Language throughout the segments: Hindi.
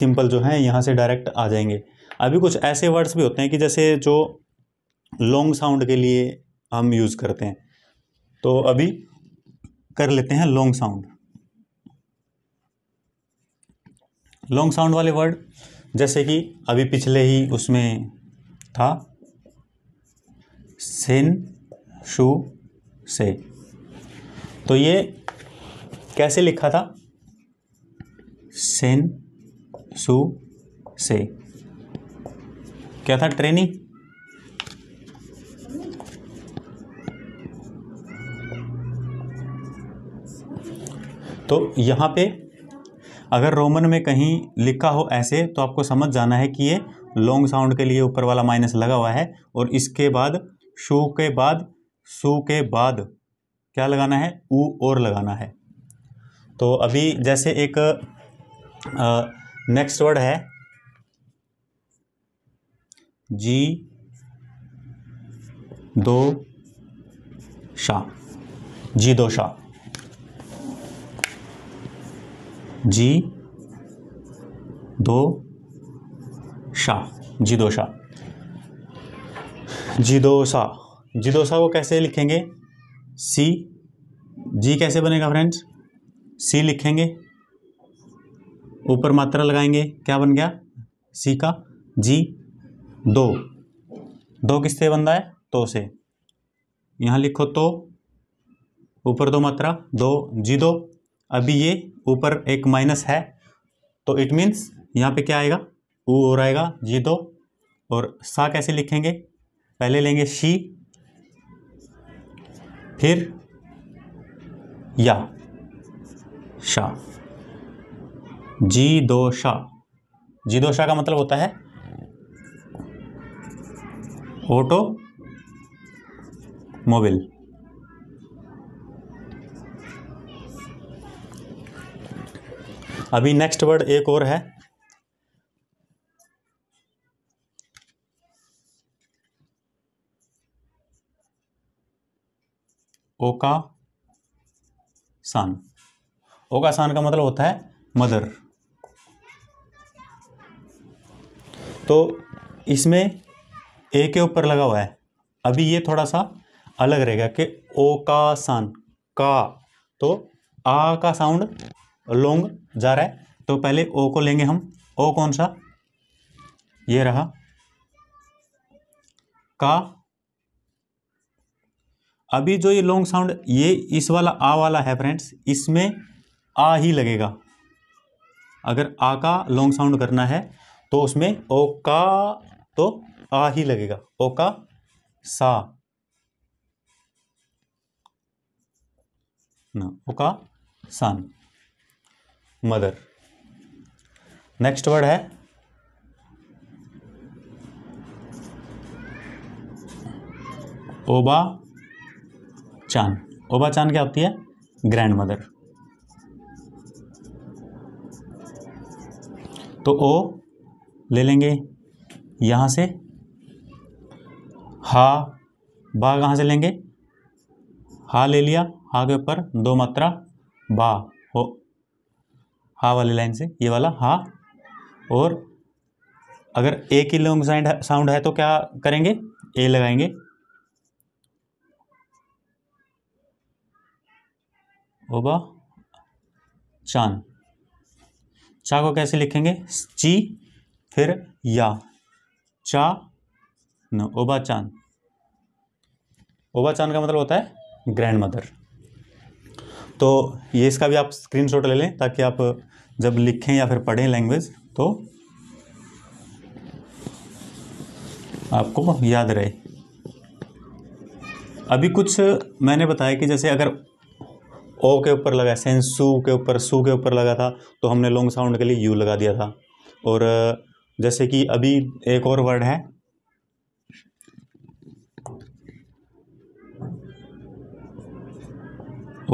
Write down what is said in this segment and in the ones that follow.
सिंपल जो है यहाँ से डायरेक्ट आ जाएंगे अभी कुछ ऐसे वर्ड्स भी होते हैं कि जैसे जो लॉन्ग साउंड के लिए हम यूज़ करते हैं तो अभी कर लेते हैं लॉन्ग साउंड लॉन्ग साउंड वाले वर्ड जैसे कि अभी पिछले ही उसमें था सिन शू से तो ये कैसे लिखा था सिन सु से क्या था ट्रेनी तो यहां पे अगर रोमन में कहीं लिखा हो ऐसे तो आपको समझ जाना है कि ये लॉन्ग साउंड के लिए ऊपर वाला माइनस लगा हुआ है और इसके बाद शू के बाद सु के बाद क्या लगाना है ऊ और लगाना है तो अभी जैसे एक आ, नेक्स्ट वर्ड है जी दो शाह जी दो शाह जी दो शाह जी दो शाह जी दो शाह जी दो शाह को कैसे लिखेंगे सी जी कैसे बनेगा फ्रेंड्स सी लिखेंगे ऊपर मात्रा लगाएंगे क्या बन गया सी का जी दो दो किससे बन रहा है तो से यहाँ लिखो तो ऊपर दो मात्रा दो जी दो अभी ये ऊपर एक माइनस है तो इट मीन्स यहाँ पे क्या आएगा ऊ और आएगा जी दो और सा कैसे लिखेंगे पहले लेंगे शी फिर या शाह जी दोषा जी दोषा का मतलब होता है ऑटो मोबिल अभी नेक्स्ट वर्ड एक और है ओका सान ओका सान का मतलब होता है मदर तो इसमें ए के ऊपर लगा हुआ है अभी ये थोड़ा सा अलग रहेगा कि ओ का सान का तो आ का साउंड लोंग जा रहा है तो पहले ओ को लेंगे हम ओ कौन सा ये रहा का अभी जो ये लॉन्ग साउंड ये इस वाला आ वाला है फ्रेंड्स इसमें आ ही लगेगा अगर आ का लॉन्ग साउंड करना है तो उसमें ओ का तो आ ही लगेगा ओ का सा ना ओ का सान मदर नेक्स्ट वर्ड है ओबा चान ओबा चान क्या होती है ग्रैंड मदर तो ओ ले लेंगे यहाँ से हा बा कहाँ से लेंगे हा ले लिया हा के ऊपर दो मात्रा बा हो हा वाली लाइन से ये वाला हा और अगर ए की लॉन्ग साइंड साउंड है तो क्या करेंगे ए लगाएंगे ओबा चांद चा को कैसे लिखेंगे ची फिर या चा न ओबाचान ओबाचान का मतलब होता है ग्रैंड मदर तो ये इसका भी आप स्क्रीनशॉट ले लें ताकि आप जब लिखें या फिर पढ़ें लैंग्वेज तो आपको याद रहे अभी कुछ मैंने बताया कि जैसे अगर ओ के ऊपर लगा सेंसू के ऊपर सू के ऊपर लगा था तो हमने लॉन्ग साउंड के लिए यू लगा दिया था और जैसे कि अभी एक और वर्ड है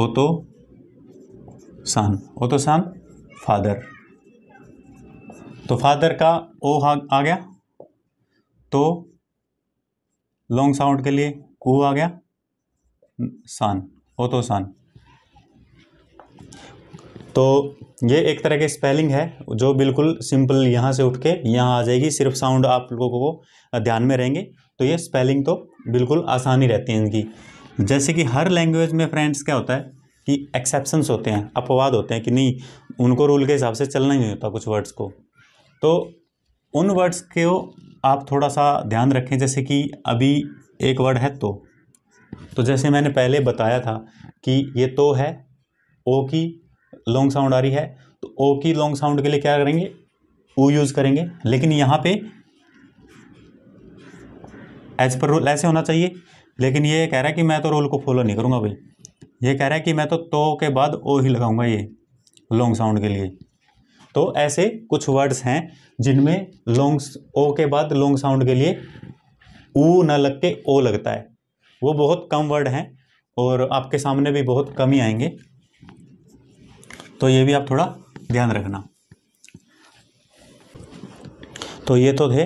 ओतो सान ओतो सान फादर तो फादर का ओ आ गया तो लॉन्ग साउंड के लिए ऊ आ गया सान ओतो सान तो ये एक तरह की स्पेलिंग है जो बिल्कुल सिंपल यहाँ से उठ के यहाँ आ जाएगी सिर्फ साउंड आप लोगों को ध्यान में रहेंगे तो ये स्पेलिंग तो बिल्कुल आसानी रहती है इनकी जैसे कि हर लैंग्वेज में फ्रेंड्स क्या होता है कि एक्सेप्शंस होते हैं अपवाद होते हैं कि नहीं उनको रूल के हिसाब से चलना ही नहीं होता कुछ वर्ड्स को तो उन वर्ड्स को आप थोड़ा सा ध्यान रखें जैसे कि अभी एक वर्ड है तो तो जैसे मैंने पहले बताया था कि ये तो है ओ की लॉन्ग साउंड आ रही है तो ओ की लॉन्ग साउंड के लिए क्या करेंगे ओ यूज़ करेंगे लेकिन यहाँ पे एज पर रूल ऐसे होना चाहिए लेकिन ये कह रहा है कि मैं तो रूल को फॉलो नहीं करूँगा भाई ये कह रहा है कि मैं तो तो के बाद ओ ही लगाऊंगा ये लॉन्ग साउंड के लिए तो ऐसे कुछ वर्ड्स हैं जिनमें लॉन्ग ओ के बाद लॉन्ग साउंड के लिए ऊ न लग के ओ लगता है वो बहुत कम वर्ड हैं और आपके सामने भी बहुत कम ही आएंगे तो ये भी आप थोड़ा ध्यान रखना तो ये तो थे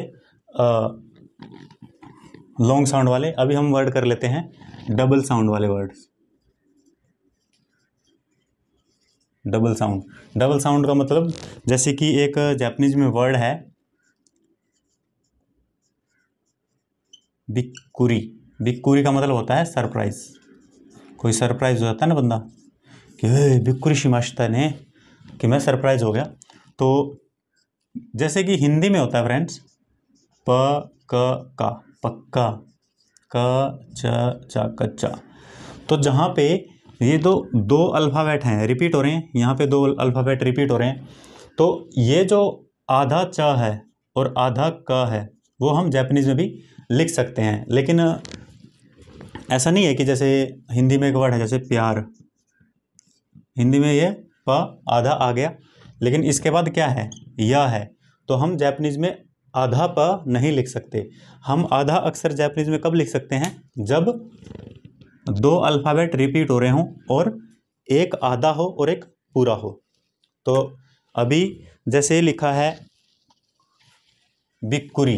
लॉन्ग साउंड वाले अभी हम वर्ड कर लेते हैं डबल साउंड वाले words double sound double sound का मतलब जैसे कि एक जापनीज में वर्ड है बिक्कुरी बिक्कुरी का मतलब होता है सरप्राइज कोई सरप्राइज हो जाता है ना बंदा कि बिक्री शिमाश्ता ने कि मैं सरप्राइज हो गया तो जैसे कि हिंदी में होता है फ्रेंड्स प क का पक्का क च चा कच्चा तो जहाँ पे ये दो दो अल्फ़ाबेट हैं रिपीट हो रहे हैं यहाँ पे दो अल्फ़ाबेट रिपीट हो रहे हैं तो ये जो आधा च है और आधा क है वो हम जैपनीज़ में भी लिख सकते हैं लेकिन ऐसा नहीं है कि जैसे हिंदी में एक वर्ड है जैसे प्यार हिंदी में ये प आधा आ गया लेकिन इसके बाद क्या है यह है तो हम जैपनीज में आधा प नहीं लिख सकते हम आधा अक्सर जैपनीज में कब लिख सकते हैं जब दो अल्फ़ाबेट रिपीट हो रहे हों और एक आधा हो और एक पूरा हो तो अभी जैसे लिखा है बिक्कुरी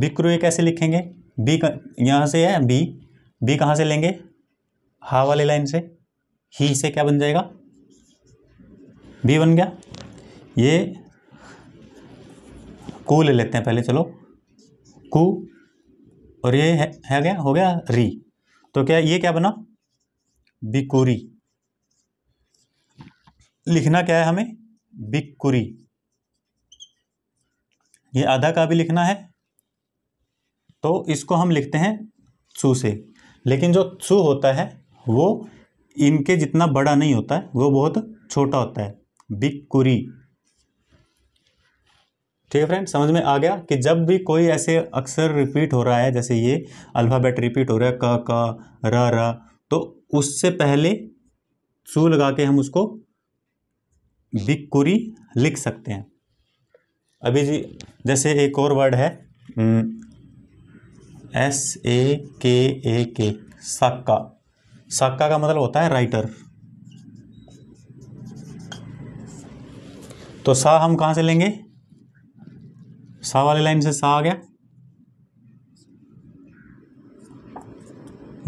बिक्रुए कैसे लिखेंगे बी यहाँ से है बी बी कहाँ से लेंगे हा वाले लाइन से ही से क्या बन जाएगा बी बन गया ये कू ले लेते हैं पहले चलो कू और ये है, है गया हो गया री तो क्या ये क्या बना बिकुरी लिखना क्या है हमें बिकुरी ये आधा का भी लिखना है तो इसको हम लिखते हैं सू से लेकिन जो सू होता है वो इनके जितना बड़ा नहीं होता है वो बहुत छोटा होता है बिग कुरी ठीक है फ्रेंड समझ में आ गया कि जब भी कोई ऐसे अक्सर रिपीट हो रहा है जैसे ये अल्फ़ाबेट रिपीट हो रहा है क क र र तो उससे पहले सू लगा के हम उसको बिग कुरी लिख सकते हैं अभी जी जैसे एक और वर्ड है एस ए के ए के सक्का साक्का का मतलब होता है राइटर तो सा हम कहां से लेंगे सा वाले लाइन से सा आ गया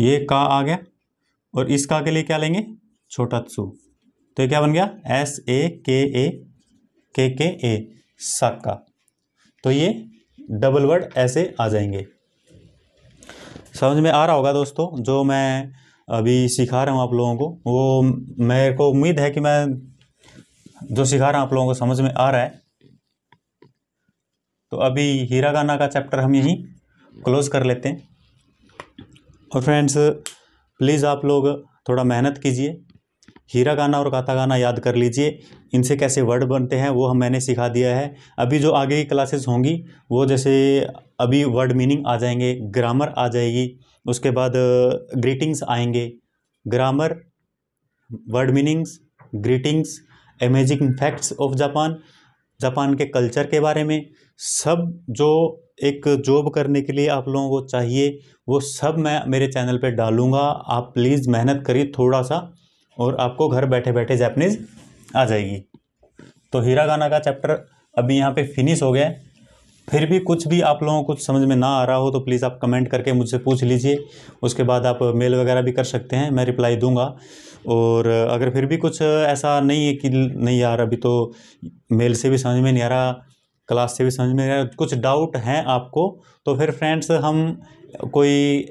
ये का आ गया और इस का के लिए क्या लेंगे छोटा सु तो ये क्या बन गया एस ए के ए के के ए साक्का तो ये डबल वर्ड ऐसे आ जाएंगे समझ में आ रहा होगा दोस्तों जो मैं अभी सिखा रहा हूँ आप लोगों को वो मेरे को उम्मीद है कि मैं जो सिखा रहा हूँ आप लोगों को समझ में आ रहा है तो अभी हीरा गाना का चैप्टर हम यहीं क्लोज़ कर लेते हैं और फ्रेंड्स प्लीज़ आप लोग थोड़ा मेहनत कीजिए हीरा गाना और काता गाना याद कर लीजिए इनसे कैसे वर्ड बनते हैं वो हम मैंने सिखा दिया है अभी जो आगे की क्लासेस होंगी वो जैसे अभी वर्ड मीनिंग आ जाएंगे ग्रामर आ जाएगी उसके बाद ग्रीटिंग्स आएंगे grammar word meanings greetings amazing facts of Japan Japan के कल्चर के बारे में सब जो एक जॉब करने के लिए आप लोगों को चाहिए वो सब मैं मेरे चैनल पे डालूँगा आप प्लीज़ मेहनत करिए थोड़ा सा और आपको घर बैठे बैठे जैपनीज़ आ जाएगी तो हीरा गाना का चैप्टर अभी यहाँ पे फिनिश हो गया है फिर भी कुछ भी आप लोगों को समझ में ना आ रहा हो तो प्लीज़ आप कमेंट करके मुझसे पूछ लीजिए उसके बाद आप मेल वगैरह भी कर सकते हैं मैं रिप्लाई दूंगा और अगर फिर भी कुछ ऐसा नहीं है कि नहीं यार अभी तो मेल से भी समझ में नहीं आ रहा क्लास से भी समझ में नहीं आ रहा कुछ डाउट हैं आपको तो फिर फ्रेंड्स हम कोई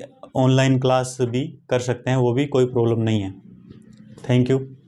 ऑनलाइन क्लास भी कर सकते हैं वो भी कोई प्रॉब्लम नहीं है थैंक यू